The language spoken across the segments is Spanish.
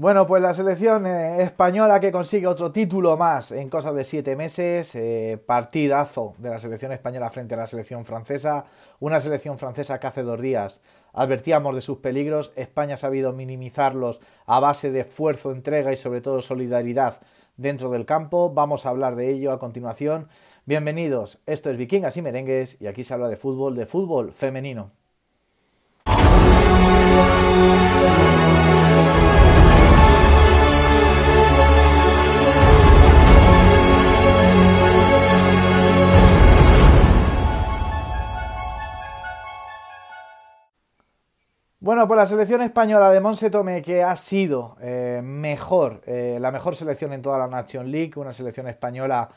Bueno, pues la selección eh, española que consigue otro título más en cosa de siete meses, eh, partidazo de la selección española frente a la selección francesa, una selección francesa que hace dos días advertíamos de sus peligros, España ha sabido minimizarlos a base de esfuerzo, entrega y sobre todo solidaridad dentro del campo, vamos a hablar de ello a continuación. Bienvenidos, esto es Vikingas y Merengues y aquí se habla de fútbol, de fútbol femenino. Bueno, pues la selección española de Monse Tome que ha sido eh, mejor, eh, la mejor selección en toda la Nation League, una selección española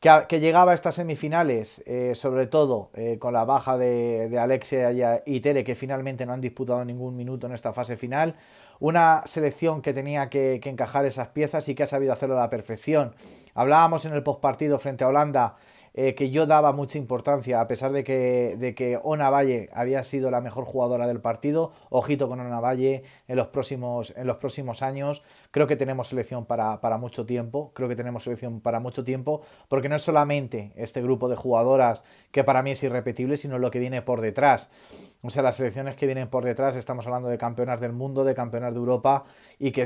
que, llegaba a estas semifinales, eh, sobre todo con la baja de, Alexia y Tere, que finalmente no han disputado ningún minuto en esta fase final. Una selección que tenía que, que encajar esas piezas y que ha sabido hacerlo a la perfección. Hablábamos en el postpartido frente a Holanda eh, que yo daba mucha importancia, a pesar de que, de que Ona Valle había sido la mejor jugadora del partido. Ojito con Ona Valle en los próximos, en los próximos años. Creo que tenemos selección para, para mucho tiempo. Creo que tenemos selección para mucho tiempo, porque no es solamente este grupo de jugadoras que para mí es irrepetible, sino lo que viene por detrás. O sea, las selecciones que vienen por detrás, estamos hablando de campeonas del mundo, de campeonas de Europa, y que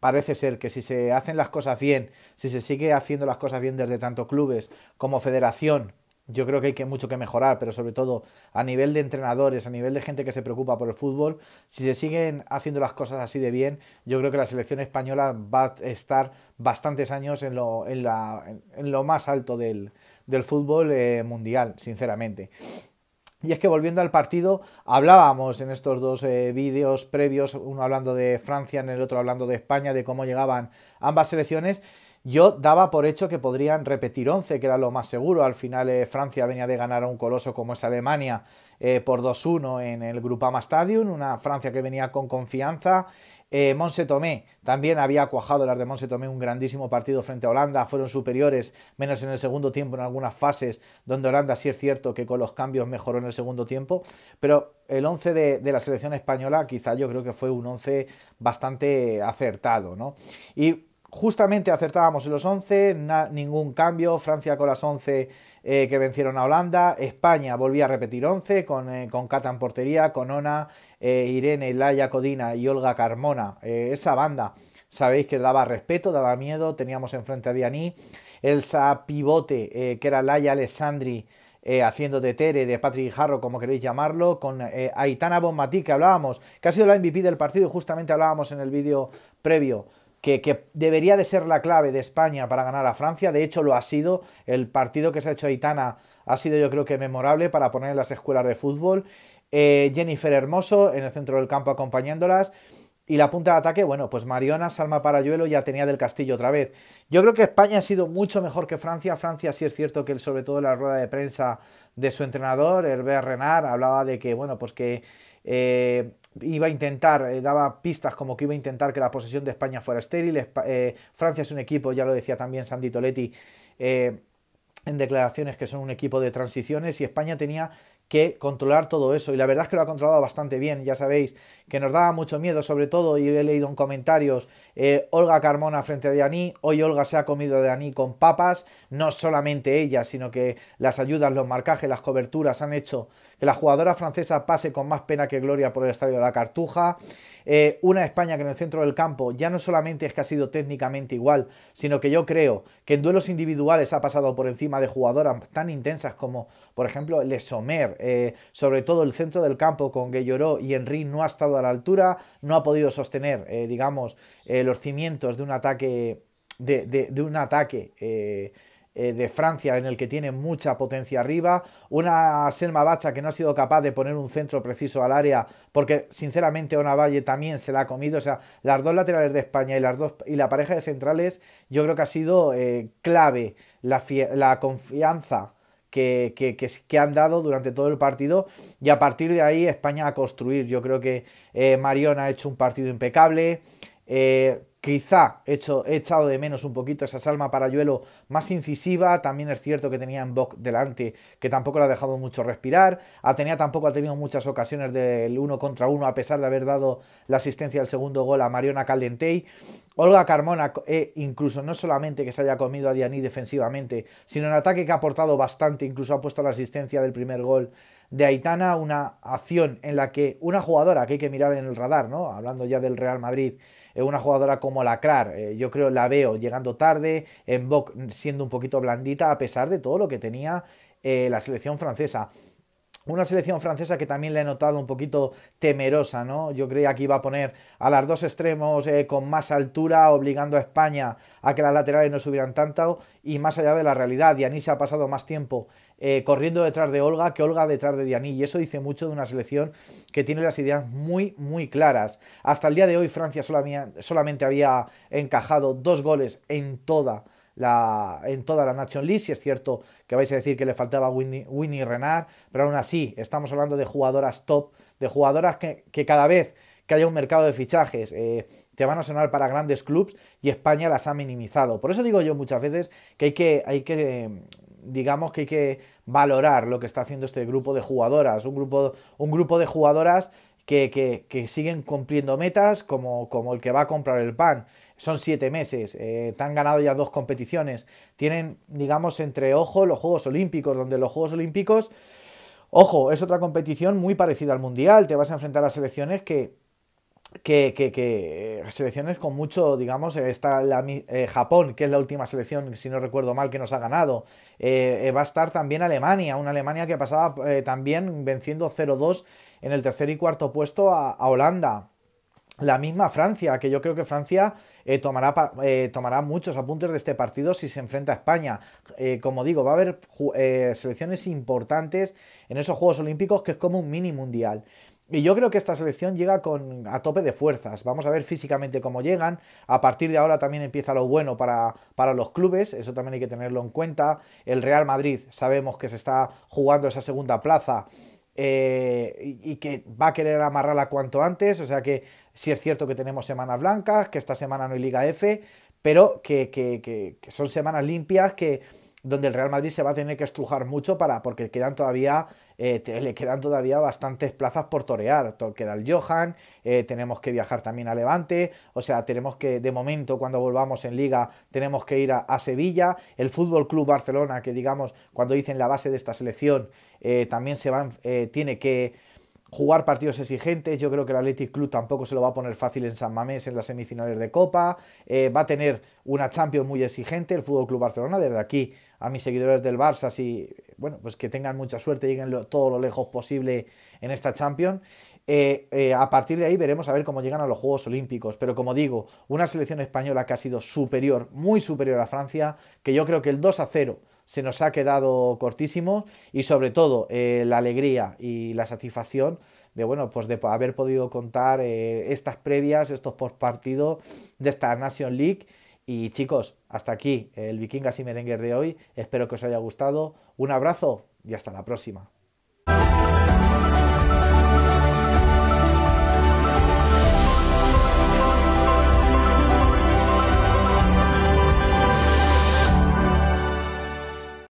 parece ser que si se hacen las cosas bien, si se sigue haciendo las cosas bien desde tanto clubes como federación, yo creo que hay que mucho que mejorar, pero sobre todo a nivel de entrenadores, a nivel de gente que se preocupa por el fútbol, si se siguen haciendo las cosas así de bien, yo creo que la selección española va a estar bastantes años en lo, en lo más alto del, fútbol eh, mundial, sinceramente. Y es que volviendo al partido, hablábamos en estos dos eh, vídeos previos, uno hablando de Francia, en el otro hablando de España, de cómo llegaban ambas selecciones. Yo daba por hecho que podrían repetir 11, que era lo más seguro. Al final eh, Francia venía de ganar a un coloso como es Alemania eh, por 2-1 en el Grupama Stadium, una Francia que venía con confianza eh, Monse Tomé también había cuajado las de Monse Tomé un grandísimo partido frente a Holanda, fueron superiores, menos en el segundo tiempo en algunas fases, donde Holanda sí es cierto que con los cambios mejoró en el segundo tiempo, pero el 11 de, la selección española quizá yo creo que fue un 11 bastante acertado, ¿no? Y justamente acertábamos en los 11, ningún cambio, Francia con las 11 eh, que vencieron a Holanda, España volvía a repetir 11 con, eh, con portería, con Ona, eh, Irene, Laia Codina y Olga Carmona, esa banda. Sabéis que daba respeto, daba miedo, teníamos enfrente a Dianí, Elsa Pivote, que era Laia Alessandri, haciendo de Tere, de Patrick Jarro, como queréis llamarlo, con Aitana Bonmatí, que hablábamos, que ha sido la MVP del partido, justamente hablábamos en el vídeo previo que, debería de ser la clave de España para ganar a Francia. De hecho, lo ha sido. El partido que se ha hecho Itana ha sido, yo creo que, memorable para poner en las escuelas de fútbol. Eh, Jennifer Hermoso en el centro del campo acompañándolas. Y la punta de ataque, bueno, pues Mariona, Salma Parayuelo ya tenía del Castillo otra vez. Yo creo que España ha sido mucho mejor que Francia. Francia sí es cierto que sobre todo la rueda de prensa de su entrenador, Herbert Renard, hablaba de que, bueno, pues que eh, iba a intentar, eh, daba pistas como que iba a intentar que la posesión de España fuera estéril. Eh, Francia es un equipo, ya lo decía también Sandy Toletti en declaraciones, que son un equipo de transiciones y España tenía que controlar todo eso. Y la verdad es que lo ha controlado bastante bien, ya sabéis, que nos daba mucho miedo, sobre todo, y he leído en comentarios, eh, Olga Carmona frente a Dani, hoy Olga se ha comido a Dani con papas, no solamente ella, sino que las ayudas, los marcajes, las coberturas han hecho que la jugadora francesa pase con más pena que gloria por el estadio de la Cartuja, eh, una España que en el centro del campo ya no solamente es que ha sido técnicamente igual, sino que yo creo que en duelos individuales ha pasado por encima de jugadoras tan intensas como, por ejemplo, Lesomer, eh, sobre todo el centro del campo con lloró y Henry no ha estado a la altura, no ha podido sostener, eh, digamos, eh, los cimientos de un ataque, de, un ataque de Francia en el que tiene mucha potencia arriba, una Selma Bacha que no ha sido capaz de poner un centro preciso al área porque sinceramente Ona Valle también se la ha comido, o sea, las dos laterales de España y, las dos, y la pareja de centrales yo creo que ha sido clave la, la confianza que, han dado durante todo el partido y a partir de ahí España a construir. Yo creo que eh, Marion ha hecho un partido impecable. Eh, Quizá he, echado de menos un poquito esa Salma Parayuelo más incisiva. También es cierto que tenía en Bock delante, que tampoco le ha dejado mucho respirar. Atenea tampoco ha tenido muchas ocasiones del uno contra uno, a pesar de haber dado la asistencia del segundo gol a Mariona Caldentey. Olga Carmona, e incluso no solamente que se haya comido a Dianí defensivamente, sino en ataque que ha aportado bastante, incluso ha puesto la asistencia del primer gol de Aitana. Una acción en la que una jugadora que hay que mirar en el radar, ¿no? Hablando ya del Real Madrid, eh, una jugadora como eh, yo creo la veo llegando tarde, en boc siendo un poquito blandita a pesar de todo lo que tenía eh, la selección francesa. Una selección francesa que también le he notado un poquito temerosa, ¿no? Yo creía que iba a poner a las dos extremos eh, con más altura, obligando a España a que las laterales no subieran tanto y más allá de la realidad. se ha pasado más tiempo eh, corriendo detrás de Olga que Olga detrás de Dianí. Y eso dice mucho de una selección que tiene las ideas muy, muy claras. Hasta el día de hoy Francia solamente había encajado dos goles en toda la, en toda la Nation League. Si es cierto que vais a decir que le faltaba Winnie, Renard, pero aún así estamos hablando de jugadoras top, de jugadoras que, cada vez que haya un mercado de fichajes eh, te van a sonar para grandes clubes y España las ha minimizado. Por eso digo yo muchas veces que hay que, hay que digamos que hay que valorar lo que está haciendo este grupo de jugadoras, un grupo, un grupo de jugadoras que, siguen cumpliendo metas como, como el que va a comprar el pan. Son siete meses, eh, te han ganado ya dos competiciones, tienen, digamos, entre ojo los Juegos Olímpicos, donde los Juegos Olímpicos, ojo, es otra competición muy parecida al Mundial, te vas a enfrentar a selecciones que que, selecciones con mucho, digamos, está eh, Japón, que es la última selección, si no recuerdo mal, que nos ha ganado. Eh, eh, va a estar también Alemania, una Alemania que pasaba también venciendo 0-2 en el tercer y cuarto puesto a, a, Holanda. La misma Francia, que yo creo que Francia tomará, tomará muchos apuntes de este partido si se enfrenta a España. como digo, va a haber selecciones importantes en esos Juegos Olímpicos que es como un mini mundial. Y yo creo que esta selección llega con, a tope de fuerzas. Vamos a ver físicamente cómo llegan. A partir de ahora también empieza lo bueno para, para los clubes. Eso también hay que tenerlo en cuenta. El Real Madrid sabemos que se está jugando esa segunda plaza. Eh, y que va a querer amarrarla cuanto antes, o sea que sí es cierto que tenemos semanas blancas, que esta semana no hay Liga F, pero que, son semanas limpias que, donde el Real Madrid se va a tener que estrujar mucho para, porque quedan todavía eh, le quedan todavía bastantes plazas por torear. Queda el Johan, eh, tenemos que viajar también a Levante, o sea, tenemos que, de momento, cuando volvamos en Liga, tenemos que ir a, Sevilla. El Fútbol Club Barcelona, que digamos, cuando dicen la base de esta selección, eh, también se va, tiene que jugar partidos exigentes. Yo creo que el Athletic Club tampoco se lo va a poner fácil en San Mamés en las semifinales de Copa. Eh, va a tener una Champions muy exigente el Fútbol Club Barcelona. Desde aquí a mis seguidores del Barça, si bueno, pues que tengan mucha suerte, lleguen todo lo lejos posible en esta Champions. Eh, eh, a partir de ahí veremos a ver cómo llegan a los Juegos Olímpicos. Pero como digo, una selección española que ha sido superior, muy superior a Francia, que yo creo que el 2 a 0 se nos ha quedado cortísimo y sobre todo eh, la alegría y la satisfacción de bueno pues de haber podido contar eh, estas previas estos postpartidos de esta Nation League y chicos hasta aquí el Vikingas y Merenguer de hoy espero que os haya gustado un abrazo y hasta la próxima